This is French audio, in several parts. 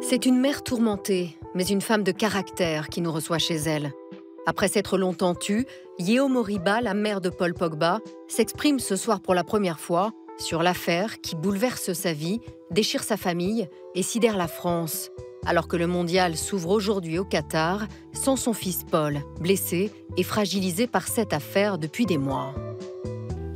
C'est une mère tourmentée, mais une femme de caractère qui nous reçoit chez elle. Après s'être longtemps tue, Yeo Moriba, la mère de Paul Pogba, s'exprime ce soir pour la première fois sur l'affaire qui bouleverse sa vie, déchire sa famille et sidère la France. Alors que le mondial s'ouvre aujourd'hui au Qatar, sans son fils Paul, blessé et fragilisé par cette affaire depuis des mois.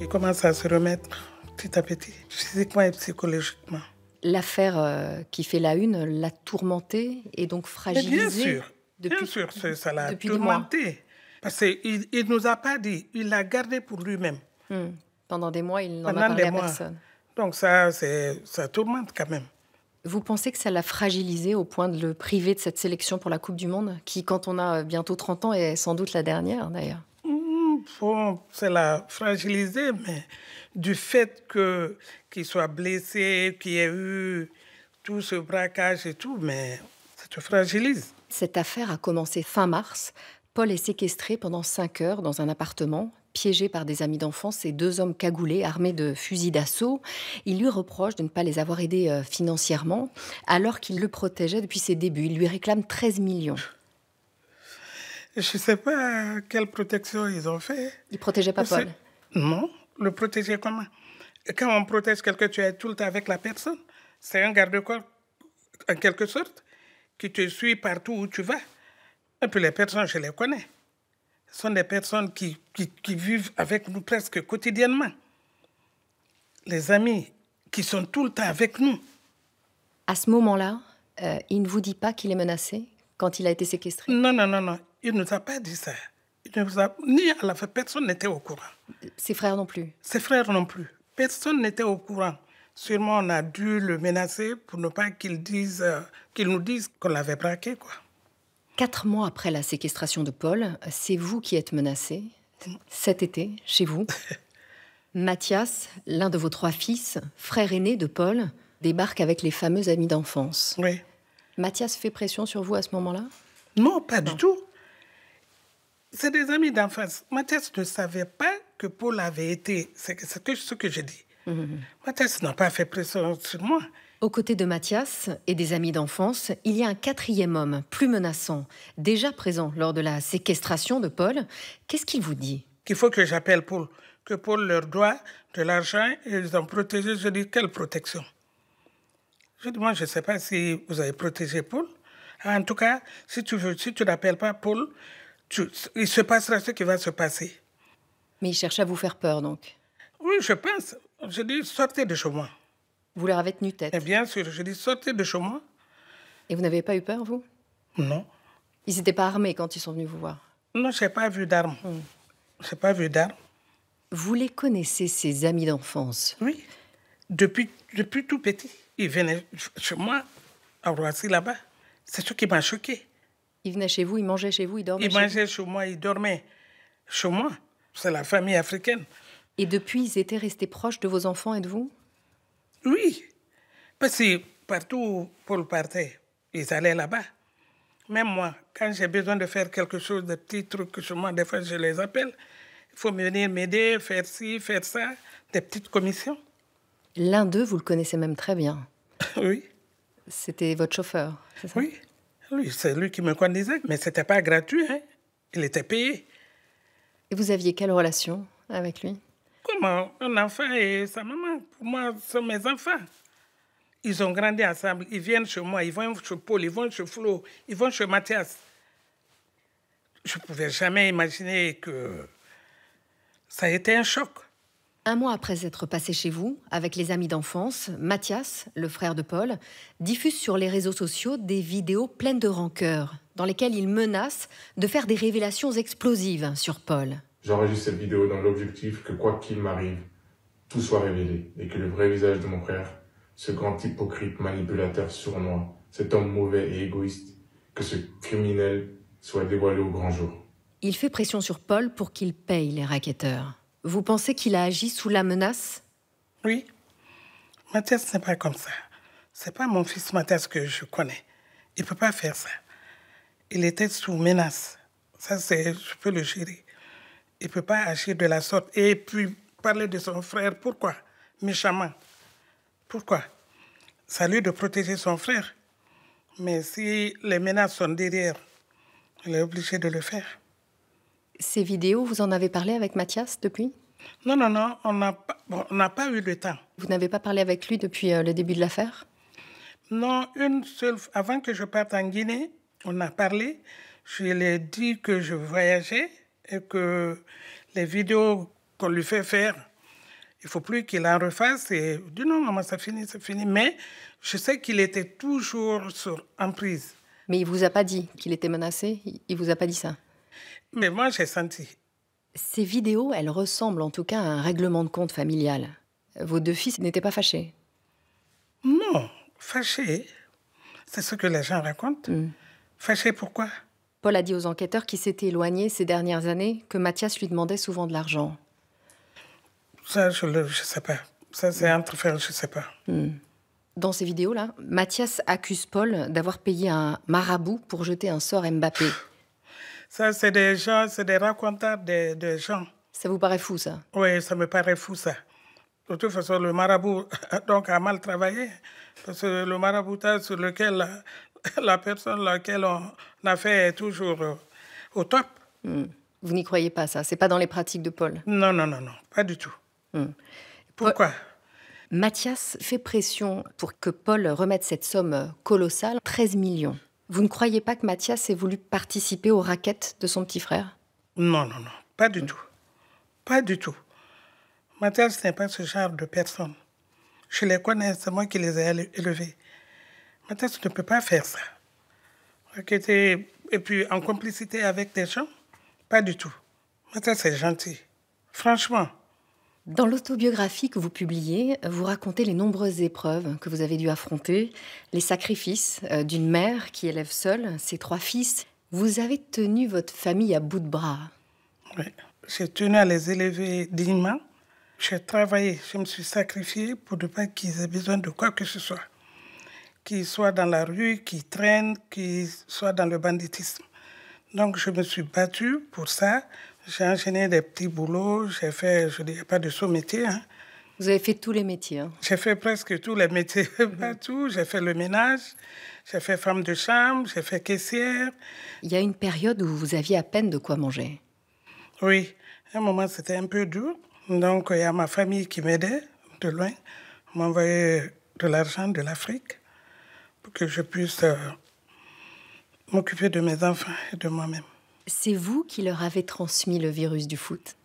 Il commence à se remettre petit à petit, physiquement et psychologiquement l'affaire euh, qui fait la une l'a tourmenté et donc fragilisée. Bien sûr, bien sûr, ça l'a tourmenté. Parce qu'il ne nous a pas dit, il l'a gardé pour lui-même. Hmm. Pendant des mois, il n'en a parlé à personne. Donc ça, ça tourmente quand même. Vous pensez que ça l'a fragilisé au point de le priver de cette sélection pour la Coupe du Monde, qui, quand on a bientôt 30 ans, est sans doute la dernière d'ailleurs c'est l'a fragilisé, mais du fait que qu'il soit blessé, qu'il ait eu tout ce braquage et tout, mais ça te fragilise. Cette affaire a commencé fin mars. Paul est séquestré pendant cinq heures dans un appartement piégé par des amis d'enfance et deux hommes cagoulés armés de fusils d'assaut. Il lui reproche de ne pas les avoir aidés euh, financièrement alors qu'il le protégeait depuis ses débuts. Il lui réclame 13 millions. Je ne sais pas quelle protection ils ont fait. Ils ne protégeaient pas Paul Non, le protéger comment Quand on protège quelqu'un, tu es tout le temps avec la personne. C'est un garde-corps, en quelque sorte, qui te suit partout où tu vas. Et puis les personnes, je les connais. Ce sont des personnes qui, qui, vivent avec nous presque quotidiennement. Les amis qui sont tout le temps avec nous. À ce moment-là, euh, il ne vous dit pas qu'il est menacé quand il a été séquestré Non, non, non, non. Il ne nous a pas dit ça. Il ne vous a, ni à la fin, personne n'était au courant. Ses frères non plus Ses frères non plus. Personne n'était au courant. Sûrement, on a dû le menacer pour ne pas qu'il dise, euh, nous dise qu'on l'avait braqué, quoi. Quatre mois après la séquestration de Paul, c'est vous qui êtes menacé, cet été, chez vous. Mathias, l'un de vos trois fils, frère aîné de Paul, débarque avec les fameux amis d'enfance. Oui. Mathias fait pression sur vous à ce moment-là Non, pas du tout c'est des amis d'enfance. Mathias ne savait pas que Paul avait été. C'est ce que j'ai dit. Hum, hum, hum. Mathias n'a pas fait pression sur moi. Aux côtés de Mathias et des amis d'enfance, il y a un quatrième homme, plus menaçant, déjà présent lors de la séquestration de Paul. Qu'est-ce qu'il vous dit Qu'il faut que j'appelle Paul, que Paul leur doit de l'argent et ils ont protégé. Je dis, quelle protection Je dis, moi, je ne sais pas si vous avez protégé Paul. En tout cas, si tu veux, si tu n'appelles pas Paul, il se passera ce qui va se passer. Mais il cherchait à vous faire peur, donc Oui, je pense. Je dis, sortez de chez moi. Vous leur avez tenu tête Et eh Bien sûr, je dis, sortez de chez moi. Et vous n'avez pas eu peur, vous Non. Ils n'étaient pas armés quand ils sont venus vous voir Non, je n'ai pas vu d'armes. Hmm. Je n'ai pas vu d'armes. Vous les connaissez, ces amis d'enfance Oui. Depuis, depuis tout petit, ils venaient chez moi, à Roissy, là-bas. C'est ce qui m'a choqué. Ils venaient chez vous, ils mangeaient chez vous, ils dormaient chez chez Ils mangeaient chez moi, ils dormaient chez moi. C'est la famille africaine. Et depuis, ils étaient restés proches de vos enfants et de vous Oui. Parce que partout où Paul partait, ils allaient là-bas. Même moi, quand j'ai besoin de faire quelque chose, de petits trucs chez moi, des fois je les appelle. Il faut venir m'aider, faire ci, faire ça, des petites commissions. L'un d'eux, vous le connaissez même très bien. oui. C'était votre chauffeur, c'est ça Oui. C'est lui qui me connaissait, mais c'était pas gratuit. Hein? Il était payé. Et vous aviez quelle relation avec lui Comment un enfant et sa maman. Pour moi, ce sont mes enfants. Ils ont grandi ensemble. Ils viennent chez moi, ils vont chez Paul, ils vont chez Flo, ils vont chez Mathias. Je ne pouvais jamais imaginer que ça a été un choc. Un mois après être passé chez vous, avec les amis d'enfance, Mathias, le frère de Paul, diffuse sur les réseaux sociaux des vidéos pleines de rancœur, dans lesquelles il menace de faire des révélations explosives sur Paul. J'enregistre cette vidéo dans l'objectif que quoi qu'il m'arrive, tout soit révélé et que le vrai visage de mon frère, ce grand hypocrite manipulateur sournois, cet homme mauvais et égoïste, que ce criminel soit dévoilé au grand jour. Il fait pression sur Paul pour qu'il paye les raqueteurs. Vous pensez qu'il a agi sous la menace Oui. Mathias n'est pas comme ça. C'est pas mon fils Mathias que je connais. Il peut pas faire ça. Il était sous menace. Ça, c'est, je peux le gérer. Il peut pas agir de la sorte. Et puis, parler de son frère, pourquoi Méchamment. Pourquoi Ça lui de protéger son frère. Mais si les menaces sont derrière, il est obligé de le faire. Ces vidéos, vous en avez parlé avec Mathias depuis Non, non, non, on n'a pas eu le temps. Vous n'avez pas parlé avec lui depuis euh, le début de l'affaire Non, une seule. Avant que je parte en Guinée, on a parlé. Je lui ai dit que je voyageais et que les vidéos qu'on lui fait faire, il faut plus qu'il en refasse. Et du non, maman, ça finit, ça finit. Mais je sais qu'il était toujours sur emprise. Mais il vous a pas dit qu'il était menacé Il vous a pas dit ça mais moi, j'ai senti. Ces vidéos, elles ressemblent en tout cas à un règlement de compte familial. Vos deux fils n'étaient pas fâchés Non, fâchés. C'est ce que les gens racontent. Hmm. Fâchés pourquoi Paul a dit aux enquêteurs qui s'étaient éloignés ces dernières années, que Mathias lui demandait souvent de l'argent. Ça, je ne sais pas. Ça, c'est un truc, je ne sais pas. Hmm. Dans ces vidéos-là, Mathias accuse Paul d'avoir payé un marabout pour jeter un sort Mbappé. Ça, c'est des gens, c'est des racontants de, gens. Ça vous paraît fou, ça Oui, ça me paraît fou, ça. De toute façon, le marabout donc, a mal travaillé. Parce que le maraboutage sur lequel la, la personne laquelle on a fait est toujours euh, au top. Hmm. Vous n'y croyez pas, ça C'est pas dans les pratiques de Paul Non, non, non, non, pas du tout. Hmm. Pourquoi Mathias fait pression pour que Paul remette cette somme colossale, 13 millions. Vous ne croyez pas que Mathias ait voulu participer aux raquettes de son petit frère Non, non, non, pas du mm. tout. Pas du tout. Mathias n'est pas ce genre de personne. Je les connais, c'est moi qui les ai élevés. Mathias ne peut pas faire ça. Raqueter, et puis en complicité avec des gens, pas du tout. Mathias est gentil. Franchement, dans l'autobiographie que vous publiez, vous racontez les nombreuses épreuves que vous avez dû affronter, les sacrifices euh, d'une mère qui élève seule ses trois fils. Vous avez tenu votre famille à bout de bras. Oui, j'ai tenu à les élever dignement. J'ai travaillé, je me suis sacrifié pour ne pas qu'ils aient besoin de quoi que ce soit. Qu'ils soient dans la rue, qu'ils traînent, qu'ils soient dans le banditisme. Donc je me suis battue pour ça. J'ai enchaîné des petits boulots, j'ai fait, je ne dirais pas de sous-métier. Hein. Vous avez fait tous les métiers. Hein. J'ai fait presque tous les métiers, pas mm. tout. J'ai fait le ménage, j'ai fait femme de chambre, j'ai fait caissière. Il y a une période où vous aviez à peine de quoi manger. Oui, à un moment c'était un peu dur. Donc il y a ma famille qui m'aidait de loin, m'envoyait de l'argent de l'Afrique pour que je puisse euh, m'occuper de mes enfants et de moi-même. C'est vous qui leur avez transmis le virus du foot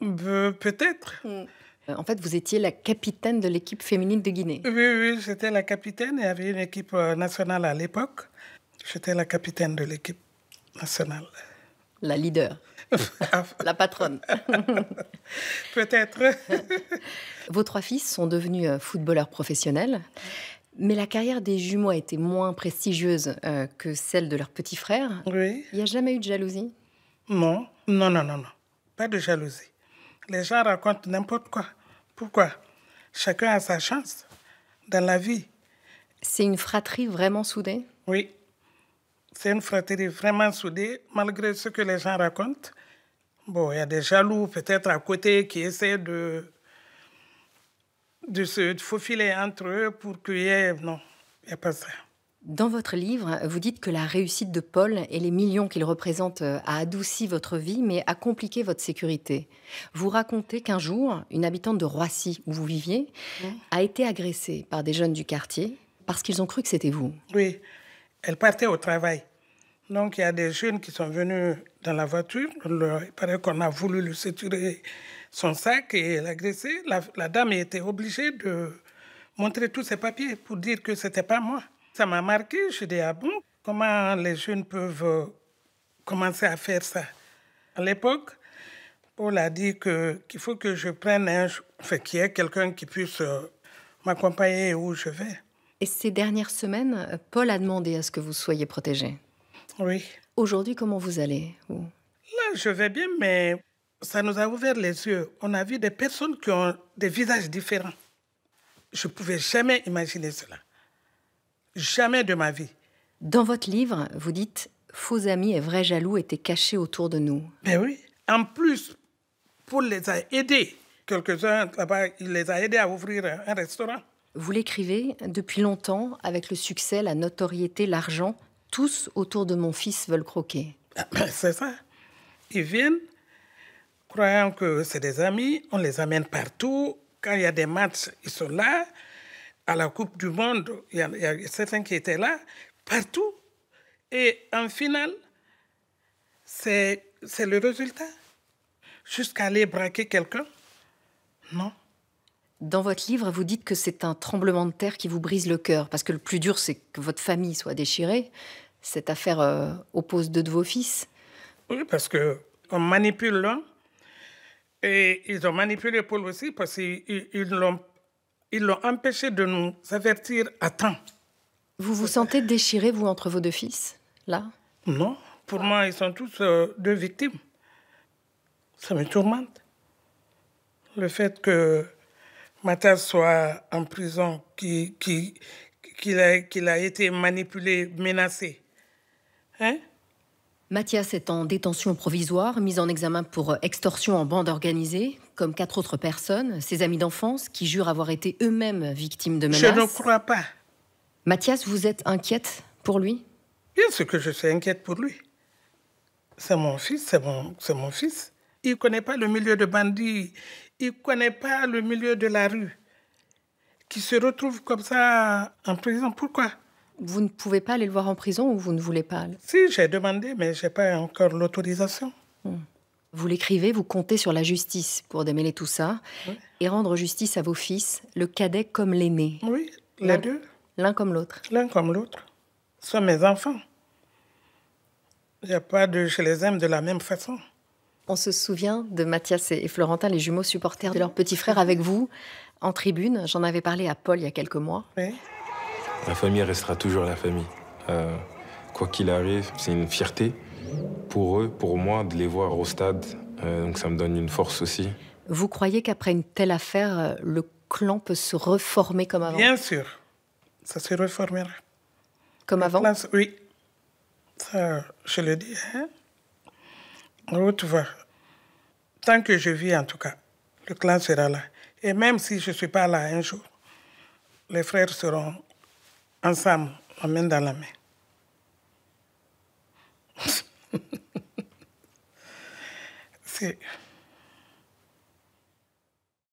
Peut-être. Mm. Euh, en fait, vous étiez la capitaine de l'équipe féminine de Guinée. Oui, oui, j'étais la capitaine. et y avait une équipe euh, nationale à l'époque. J'étais la capitaine de l'équipe nationale. La leader. Ah. la patronne. Peut-être. Vos trois fils sont devenus euh, footballeurs professionnels. Mais la carrière des jumeaux a été moins prestigieuse euh, que celle de leur petit frère. Oui. Il n'y a jamais eu de jalousie Non, non, non, non, non. Pas de jalousie. Les gens racontent n'importe quoi. Pourquoi Chacun a sa chance dans la vie. C'est une fratrie vraiment soudée Oui. C'est une fratrie vraiment soudée, malgré ce que les gens racontent. Bon, il y a des jaloux peut-être à côté qui essaient de de se faufiler entre eux pour qu'il y ait... Non, il n'y a pas ça. Dans votre livre, vous dites que la réussite de Paul et les millions qu'il représente euh, a adouci votre vie, mais a compliqué votre sécurité. Vous racontez qu'un jour, une habitante de Roissy, où vous viviez, a été agressée par des jeunes du quartier parce qu'ils ont cru que c'était vous. Oui, elle partait au travail. Donc il y a des jeunes qui sont venus dans la voiture. Il paraît qu'on a voulu le sécuriser son sac et l'agresser, la, la dame était obligée de montrer tous ses papiers pour dire que c'était pas moi. Ça m'a marqué, je dis ah bon, comment les jeunes peuvent euh, commencer à faire ça À l'époque, Paul a dit que qu'il faut que je prenne un, enfin, qu'il y ait quelqu'un qui puisse euh, m'accompagner où je vais. Et ces dernières semaines, Paul a demandé à ce que vous soyez protégé. Oui. Aujourd'hui, comment vous allez Là, je vais bien, mais ça nous a ouvert les yeux. On a vu des personnes qui ont des visages différents. Je ne pouvais jamais imaginer cela. Jamais de ma vie. Dans votre livre, vous dites Faux amis et vrais jaloux étaient cachés autour de nous. Mais ben oui. En plus, Paul les a aidés. Quelques-uns là-bas, il les a aidés à ouvrir un restaurant. Vous l'écrivez depuis longtemps, avec le succès, la notoriété, l'argent, tous autour de mon fils veulent croquer. Ah, ben, c'est ça. Ils viennent, croyant que c'est des amis, on les amène partout. Quand il y a des matchs, ils sont là. À la Coupe du Monde, il y, a, a certains qui étaient là, partout. Et en finale, c'est le résultat. Jusqu'à aller braquer quelqu'un, non. Dans votre livre, vous dites que c'est un tremblement de terre qui vous brise le cœur, parce que le plus dur, c'est que votre famille soit déchirée. Cette affaire euh, oppose deux de vos fils. Oui, parce que on manipule l'un et ils ont manipulé Paul aussi parce qu'ils l'ont ils l'ont empêché de nous avertir à temps. Vous vous sentez déchiré, vous, entre vos deux fils, là Non. Pour moi, ils sont tous euh, deux victimes. Ça me tourmente. Le fait que Matas soit en prison, qu'il qui, qui a, qui a, été manipulé, menacé. Hein Mathias est en détention provisoire, mis en examen pour extorsion en bande organisée, comme quatre autres personnes, ses amis d'enfance, qui jurent avoir été eux-mêmes victimes de menaces. Je ne crois pas. Mathias, vous êtes inquiète pour lui Bien sûr que je suis inquiète pour lui. C'est mon fils, c'est mon, mon fils. Il ne connaît pas le milieu de bandits, il ne connaît pas le milieu de la rue, qui se retrouve comme ça en prison. Pourquoi vous ne pouvez pas aller le voir en prison ou vous ne voulez pas Si, j'ai demandé, mais je n'ai pas encore l'autorisation. Hmm. Vous l'écrivez, vous comptez sur la justice pour démêler tout ça et rendre justice à vos fils, le cadet comme l'aîné. Oui, les deux. L'un comme l'autre. L'un comme l'autre. Ce sont mes enfants. Il a pas de. Je les aime de la même façon. On se souvient de Mathias et Florentin, les jumeaux supporters de leur petit frère avec vous, en tribune. J'en avais parlé à Paul il y a quelques mois. La famille restera toujours la famille. Euh, quoi qu'il arrive, c'est une fierté pour eux, pour moi, de les voir au stade. Euh, donc ça me donne une force aussi. Vous croyez qu'après une telle affaire, euh, le clan peut se reformer comme avant Bien sûr, ça se reformera. Comme avant Oui, je le dis. Hein oh, tu vois, tant que je vis en tout cas, le clan sera là. Et même si je ne suis pas là un jour, les frères seront ensemble, on main dans la main. C'est...